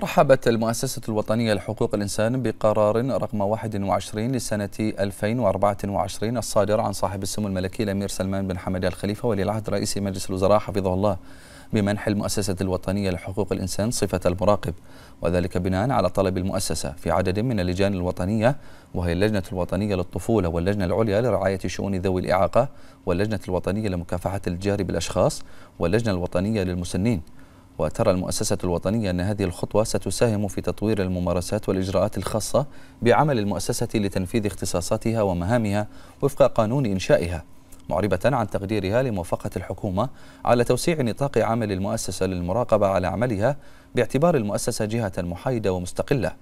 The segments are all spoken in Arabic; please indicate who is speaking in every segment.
Speaker 1: رحبت المؤسسة الوطنية لحقوق الإنسان بقرار رقم 21 لسنة 2024 الصادر عن صاحب السمو الملكي الأمير سلمان بن حمد الخليفة ولي العهد رئيس مجلس الوزراء حفظه الله بمنح المؤسسة الوطنية لحقوق الإنسان صفة المراقب وذلك بناء على طلب المؤسسة في عدد من اللجان الوطنية وهي اللجنة الوطنية للطفولة واللجنة العليا لرعاية شؤون ذوي الإعاقة واللجنة الوطنية لمكافحة الجهر بالأشخاص واللجنة الوطنية للمسنين وترى المؤسسة الوطنية أن هذه الخطوة ستساهم في تطوير الممارسات والإجراءات الخاصة بعمل المؤسسة لتنفيذ اختصاصاتها ومهامها وفق قانون إنشائها معربة عن تقديرها لموافقة الحكومة على توسيع نطاق عمل المؤسسة للمراقبة على عملها باعتبار المؤسسة جهة محايدة ومستقلة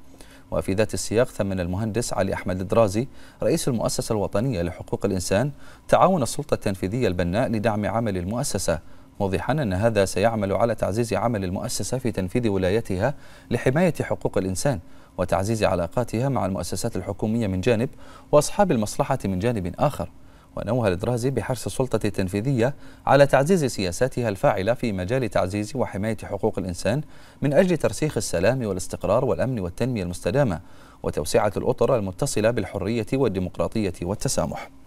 Speaker 1: وفي ذات السياق ثمن المهندس علي أحمد الدرازي رئيس المؤسسة الوطنية لحقوق الإنسان تعاون السلطة التنفيذية البناء لدعم عمل المؤسسة موضحا أن هذا سيعمل على تعزيز عمل المؤسسة في تنفيذ ولايتها لحماية حقوق الإنسان وتعزيز علاقاتها مع المؤسسات الحكومية من جانب وأصحاب المصلحة من جانب آخر ونوه الإدرازي بحرص السلطة التنفيذية على تعزيز سياساتها الفاعلة في مجال تعزيز وحماية حقوق الإنسان من أجل ترسيخ السلام والاستقرار والأمن والتنمية المستدامة وتوسعة الأطر المتصلة بالحرية والديمقراطية والتسامح